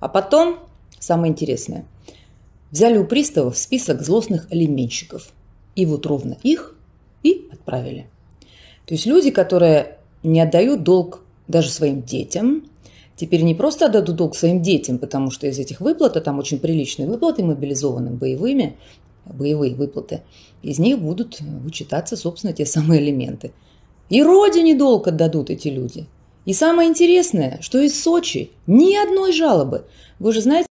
А потом, самое интересное, взяли у приставов список злостных алименщиков. И вот ровно их и отправили. То есть люди, которые не отдают долг даже своим детям, теперь не просто отдадут долг своим детям, потому что из этих выплат, а там очень приличные выплаты мобилизованным боевыми, боевые выплаты, из них будут вычитаться, собственно, те самые элементы. И родине долг отдадут эти люди – и самое интересное, что из Сочи ни одной жалобы. Вы же знаете,